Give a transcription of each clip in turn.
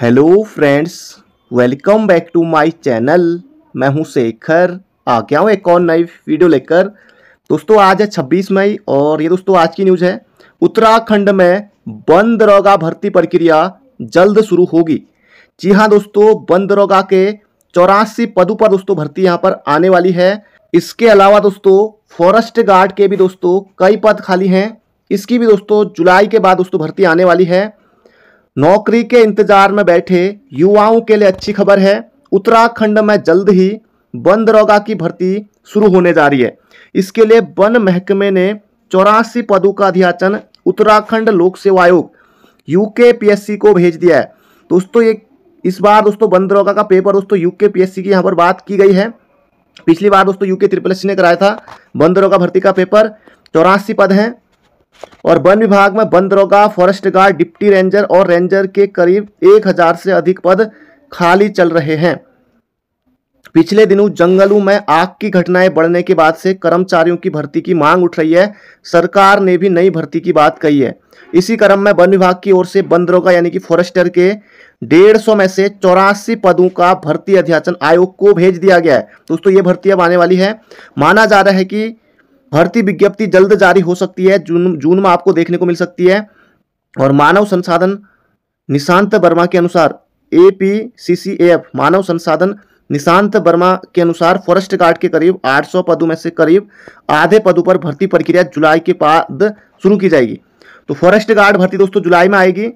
hello friends welcome back to my channel मैं हूं शेखर आ गया हूं एक और नई वीडियो लेकर दोस्तों आज है 26 मई और ये दोस्तों आज की न्यूज़ है उत्तराखंड में बंद दरोगा भर्ती प्रक्रिया जल्द शुरू होगी जी हां दोस्तों बंद दरोगा के चौरासी पदों पर दोस्तों भर्ती यहाँ पर आने वाली है इसके अलावा दोस्तों फॉरेस्ट गार्ड के भी दोस्तों कई पद खाली हैं इसकी भी दोस्तों जुलाई के बाद दोस्तों भर्ती आने वाली है नौकरी के इंतजार में बैठे युवाओं के लिए अच्छी खबर है उत्तराखंड में जल्द ही वन दरोगा की भर्ती शुरू होने जा रही है इसके लिए वन महकमे ने चौरासी पदों का अध्याचन उत्तराखंड लोक सेवा आयोग यूके पीएससी को भेज दिया है दोस्तों ये इस बार दोस्तों वन दरोगा का पेपर दोस्तों यूके पीएससी की यहाँ पर बात की गई है पिछली बार दोस्तों यूके त्रिपल एस ने कराया था वन दरोगा भर्ती का पेपर चौरासी पद हैं और वन विभाग में वन दरोगा फॉरेस्ट गार्ड डिप्टी रेंजर और रेंजर के करीब एक हजार से अधिक पद खाली चल रहे हैं पिछले दिनों जंगलों में आग की घटनाएं बढ़ने के बाद से कर्मचारियों की भर्ती की मांग उठ रही है सरकार ने भी नई भर्ती की बात कही है इसी क्रम में वन विभाग की ओर से वन दरोगा यानी कि फॉरेस्टर के डेढ़ सौ में से चौरासी पदों का भर्ती अध्याचन आयोग को भेज दिया गया है दोस्तों ये भर्ती अब आने वाली है माना जा रहा है कि भर्ती विज्ञप्ति जल्द जारी हो सकती है जून जून में आपको देखने को मिल सकती है और मानव संसाधन निशांत वर्मा के अनुसार A P C C F मानव संसाधन निशांत वर्मा के अनुसार फॉरेस्ट गार्ड के करीब 800 पदों में से करीब आधे पदों पर भर्ती प्रक्रिया जुलाई के बाद शुरू की जाएगी तो फॉरेस्ट गार्ड भर्ती दोस्तों जुलाई में आएगी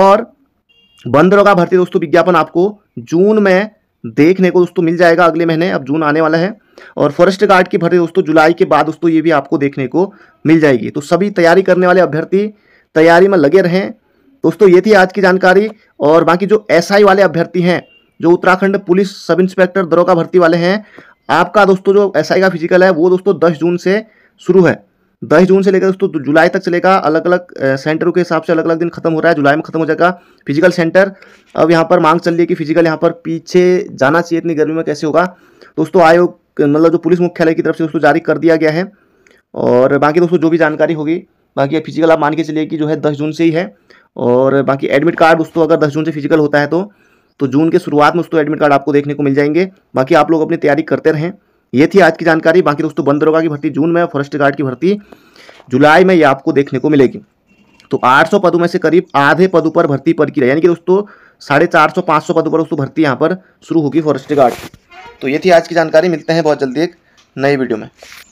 और बंदरों का भर्ती दोस्तों विज्ञापन आपको जून में देखने को दोस्तों मिल जाएगा अगले महीने अब जून आने वाला है और फॉरेस्ट गार्ड की भर्ती दोस्तों जुलाई के बाद दोस्तों ये भी आपको देखने को मिल जाएगी तो सभी तैयारी करने वाले अभ्यर्थी तैयारी में लगे रहें दोस्तों ये थी आज की जानकारी और बाकी जो एसआई वाले अभ्यर्थी हैं जो उत्तराखंड पुलिस सब इंस्पेक्टर दरोगा भर्ती वाले हैं आपका दोस्तों जो एसआई का फिजिकल है वो दोस्तों दस जून से शुरू है दस जून से लेकर दोस्तों जुलाई तक चलेगा अलग अलग सेंटरों के हिसाब से अलग अलग दिन खत्म हो रहा है जुलाई में खत्म हो जाएगा फिजिकल सेंटर अब यहाँ पर मांग चल रही है कि फिजिकल यहाँ पर पीछे जाना चाहिए इतनी गर्मी में कैसे होगा दोस्तों आयोग मतलब जो पुलिस मुख्यालय की तरफ से दोस्तों जारी कर दिया गया है और बाकी दोस्तों जो भी जानकारी होगी बाकी फिजिकल आप मान के चलिए कि जो है दस जून से ही है और बाकी एडमिट कार्ड दोस्तों अगर दस जून से फिजिकल होता है तो तो जून के शुरुआत में दोस्तों एडमिट कार्ड आपको देखने को मिल जाएंगे बाकी आप लोग अपनी तैयारी करते रहें ये थी आज की जानकारी बाकी दोस्तों बंद दरोगा की भर्ती जून में फॉरेस्ट गार्ड की भर्ती जुलाई में ये आपको देखने को मिलेगी तो 800 पदों में से करीब आधे पदों पर भर्ती पर की यानी कि दोस्तों साढ़े चार सौ पाँच सौ पदों पर दोस्तों भर्ती यहाँ पर शुरू होगी फॉरेस्ट गार्ड तो ये थी आज की जानकारी मिलते हैं बहुत जल्दी एक नई वीडियो में